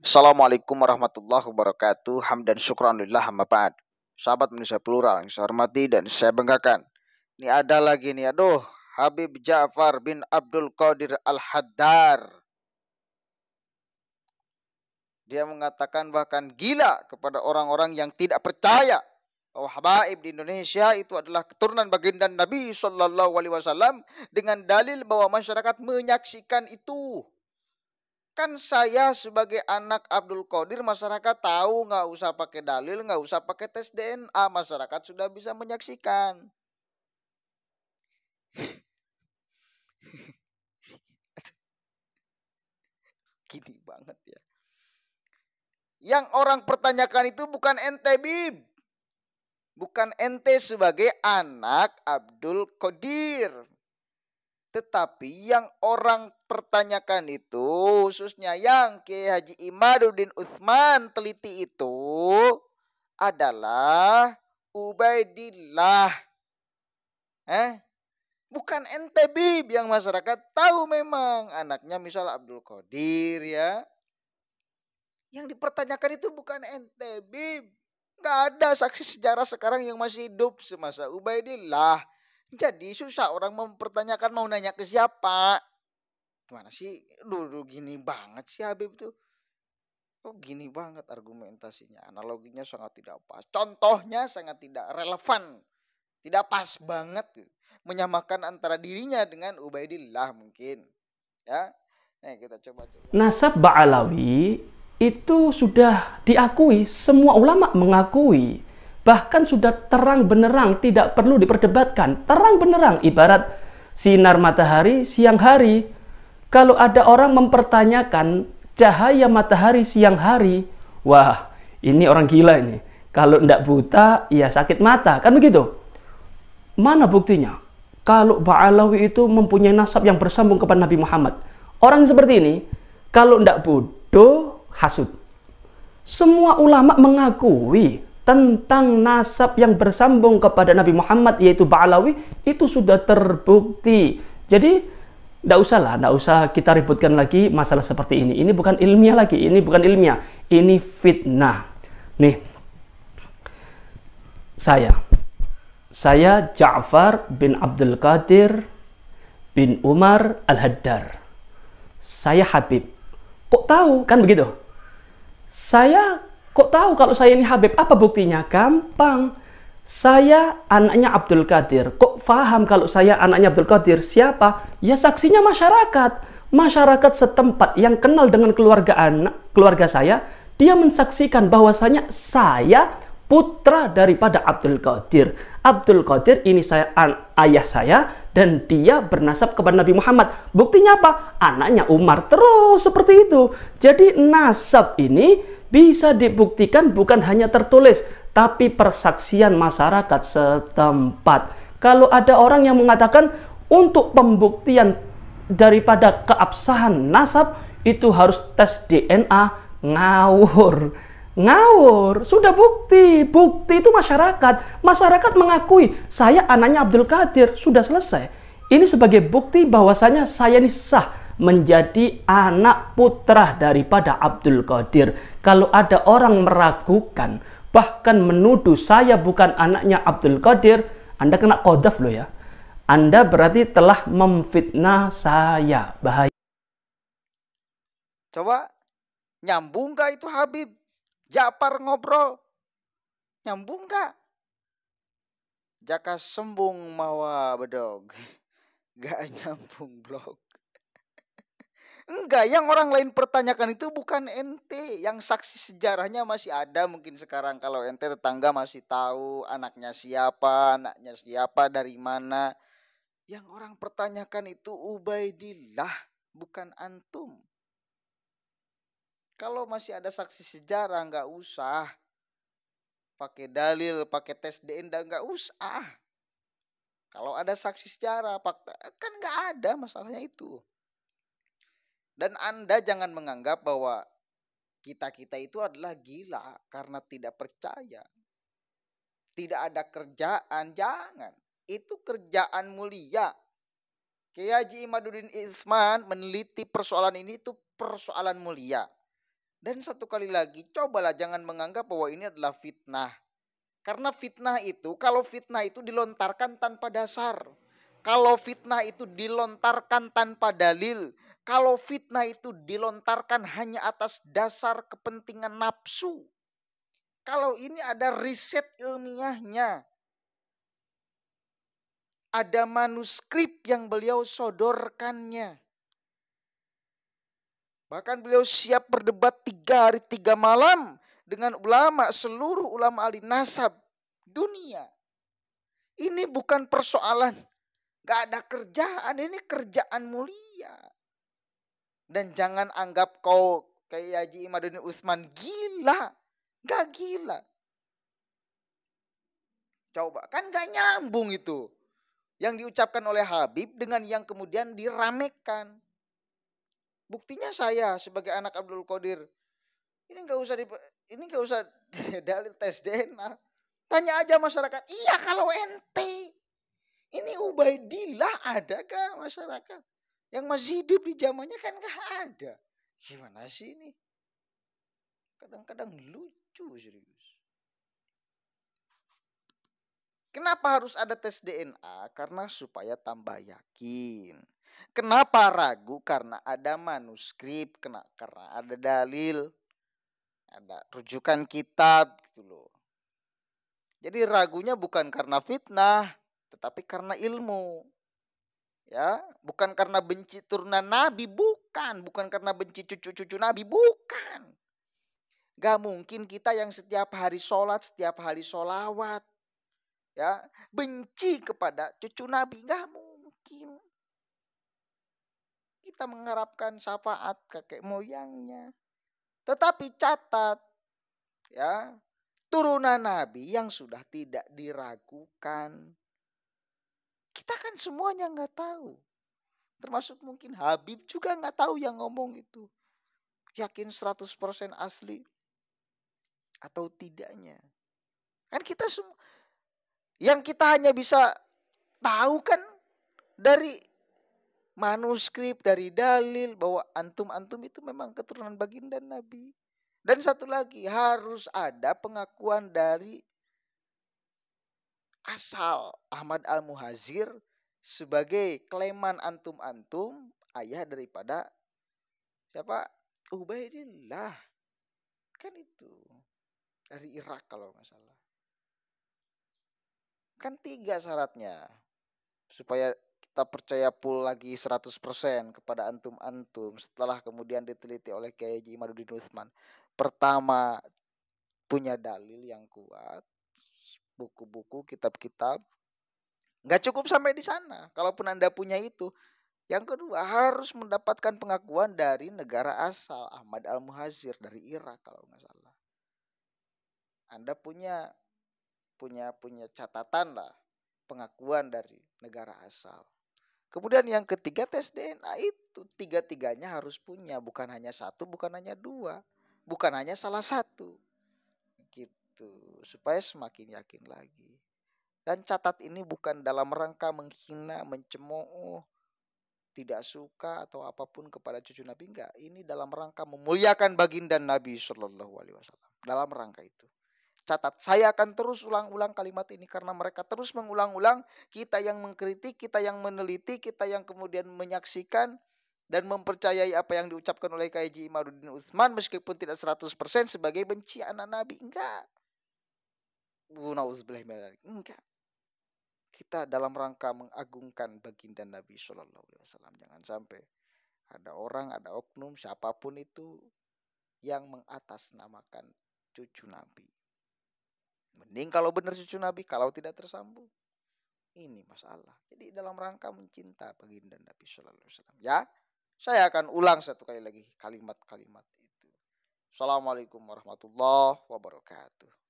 Assalamualaikum warahmatullahi wabarakatuh. Ham dan syukran lillah amma ba'd. Sahabat manusia plural yang saya hormati dan saya banggakan. Ini ada lagi nih. Aduh, Habib Ja'far bin Abdul Qadir Al-Haddar. Dia mengatakan bahkan gila kepada orang-orang yang tidak percaya bahwa habaib di Indonesia itu adalah keturunan baginda Nabi Shallallahu Alaihi Wasallam dengan dalil bahwa masyarakat menyaksikan itu kan saya sebagai anak Abdul Qadir masyarakat tahu nggak usah pakai dalil, nggak usah pakai tes DNA, masyarakat sudah bisa menyaksikan. Gini banget ya. Yang orang pertanyakan itu bukan ente bib. Bukan ente sebagai anak Abdul Qadir tetapi yang orang pertanyakan itu khususnya yang Kiai Haji Imaduddin Utsman teliti itu adalah Ubaidillah. Eh? Bukan NTB yang masyarakat tahu memang anaknya misal Abdul Qadir ya. Yang dipertanyakan itu bukan NTB. Gak ada saksi sejarah sekarang yang masih hidup semasa Ubaidillah jadi susah orang mempertanyakan mau nanya ke siapa. Gimana sih? Dulu gini banget sih Habib tuh. Kok oh, gini banget argumentasinya. Analoginya sangat tidak pas. Contohnya sangat tidak relevan. Tidak pas banget. Gitu. Menyamakan antara dirinya dengan Ubaidillah mungkin. Ya. Nah, kita coba, coba. Nasab Ba'alawi itu sudah diakui. Semua ulama mengakui bahkan sudah terang benerang, tidak perlu diperdebatkan. Terang benerang, ibarat sinar matahari siang hari. Kalau ada orang mempertanyakan cahaya matahari siang hari, wah ini orang gila ini. Kalau tidak buta, ya sakit mata. Kan begitu? Mana buktinya? Kalau Ba'alawi itu mempunyai nasab yang bersambung kepada Nabi Muhammad. Orang seperti ini, kalau tidak bodoh, hasut. Semua ulama mengakui tentang nasab yang bersambung kepada Nabi Muhammad yaitu Ba'alawi itu sudah terbukti. Jadi tidak usah lah, tidak usah kita ributkan lagi masalah seperti ini. Ini bukan ilmiah lagi, ini bukan ilmiah, ini fitnah. Nih, saya, saya Ja'far bin Abdul Qadir bin Umar Al-Haddar. Saya Habib. Kok tahu? Kan begitu. Saya Kok tahu kalau saya ini Habib? Apa buktinya? Gampang. Saya anaknya Abdul Qadir. Kok faham kalau saya anaknya Abdul Qadir? Siapa? Ya saksinya masyarakat. Masyarakat setempat yang kenal dengan keluarga anak, keluarga saya, dia mensaksikan bahwasanya saya putra daripada Abdul Qadir. Abdul Qadir ini saya ayah saya, dan dia bernasab kepada Nabi Muhammad. Buktinya apa? Anaknya Umar terus seperti itu. Jadi nasab ini bisa dibuktikan bukan hanya tertulis, tapi persaksian masyarakat setempat. Kalau ada orang yang mengatakan untuk pembuktian daripada keabsahan nasab itu harus tes DNA ngawur ngawur. Sudah bukti, bukti itu masyarakat. Masyarakat mengakui saya anaknya Abdul Qadir, sudah selesai. Ini sebagai bukti bahwasanya saya ini sah menjadi anak putra daripada Abdul Qadir. Kalau ada orang meragukan, bahkan menuduh saya bukan anaknya Abdul Qadir, Anda kena kodaf loh ya. Anda berarti telah memfitnah saya. Bahaya. Coba nyambung gak itu Habib? Japar ngobrol. Nyambung gak? Jaka sembung mawa bedog. Gak nyambung blog. Enggak, yang orang lain pertanyakan itu bukan ente. Yang saksi sejarahnya masih ada mungkin sekarang. Kalau ente tetangga masih tahu anaknya siapa, anaknya siapa, dari mana. Yang orang pertanyakan itu Ubaidillah, bukan Antum. Kalau masih ada saksi sejarah nggak usah. Pakai dalil, pakai tes DNA nggak usah. Kalau ada saksi sejarah, fakta kan nggak ada masalahnya itu. Dan Anda jangan menganggap bahwa kita-kita itu adalah gila karena tidak percaya. Tidak ada kerjaan, jangan. Itu kerjaan mulia. Kiai Haji Imaduddin Isman meneliti persoalan ini itu persoalan mulia. Dan satu kali lagi, cobalah jangan menganggap bahwa ini adalah fitnah. Karena fitnah itu, kalau fitnah itu dilontarkan tanpa dasar. Kalau fitnah itu dilontarkan tanpa dalil. Kalau fitnah itu dilontarkan hanya atas dasar kepentingan nafsu. Kalau ini ada riset ilmiahnya. Ada manuskrip yang beliau sodorkannya Bahkan beliau siap berdebat tiga hari tiga malam dengan ulama, seluruh ulama ahli nasab dunia. Ini bukan persoalan. Gak ada kerjaan, ini kerjaan mulia. Dan jangan anggap kau kayak Haji Imaduddin Usman gila. Gak gila. Coba, kan gak nyambung itu. Yang diucapkan oleh Habib dengan yang kemudian diramekan buktinya saya sebagai anak Abdul Qadir ini nggak usah di, ini nggak usah dalil tes DNA tanya aja masyarakat iya kalau ente ini Ubaidillah ada kah masyarakat yang masih hidup di zamannya kan nggak ada gimana sih ini kadang-kadang lucu serius Kenapa harus ada tes DNA? Karena supaya tambah yakin. Kenapa ragu? Karena ada manuskrip, kena karena ada dalil, ada rujukan kitab gitu loh. Jadi ragunya bukan karena fitnah, tetapi karena ilmu. Ya, bukan karena benci turunan nabi, bukan, bukan karena benci cucu-cucu nabi, bukan. Gak mungkin kita yang setiap hari sholat, setiap hari sholawat, ya benci kepada cucu nabi, gak mungkin kita mengharapkan syafaat kakek moyangnya. Tetapi catat ya, turunan nabi yang sudah tidak diragukan. Kita kan semuanya nggak tahu. Termasuk mungkin Habib juga nggak tahu yang ngomong itu. Yakin 100% asli atau tidaknya. Kan kita semua yang kita hanya bisa tahu kan dari manuskrip dari dalil bahwa antum-antum itu memang keturunan baginda Nabi. Dan satu lagi harus ada pengakuan dari asal Ahmad Al-Muhazir sebagai kleman antum-antum ayah daripada siapa? Ubaidillah. Kan itu. Dari Irak kalau nggak salah. Kan tiga syaratnya. Supaya kita percaya full lagi 100% kepada antum-antum setelah kemudian diteliti oleh KJ Haji Imaduddin Pertama, punya dalil yang kuat, buku-buku, kitab-kitab. Nggak cukup sampai di sana, kalaupun Anda punya itu. Yang kedua, harus mendapatkan pengakuan dari negara asal, Ahmad Al-Muhazir dari Irak kalau nggak salah. Anda punya punya punya catatan lah pengakuan dari negara asal. Kemudian yang ketiga tes DNA itu tiga-tiganya harus punya, bukan hanya satu, bukan hanya dua, bukan hanya salah satu. Gitu, supaya semakin yakin lagi. Dan catat ini bukan dalam rangka menghina, mencemooh, tidak suka atau apapun kepada cucu Nabi enggak. Ini dalam rangka memuliakan baginda Nabi Shallallahu alaihi wasallam. Dalam rangka itu catat. Saya akan terus ulang-ulang kalimat ini karena mereka terus mengulang-ulang kita yang mengkritik, kita yang meneliti, kita yang kemudian menyaksikan dan mempercayai apa yang diucapkan oleh KJ Imaruddin Utsman meskipun tidak 100% sebagai benci anak Nabi. Enggak. Enggak. Kita dalam rangka mengagungkan baginda Nabi Shallallahu Alaihi Wasallam. Jangan sampai ada orang, ada oknum, siapapun itu yang mengatasnamakan cucu Nabi. Mending kalau benar cucu Nabi, kalau tidak tersambung. Ini masalah. Jadi dalam rangka mencinta baginda Nabi Shallallahu Alaihi Wasallam. Ya, saya akan ulang satu kali lagi kalimat-kalimat itu. Assalamualaikum warahmatullahi wabarakatuh.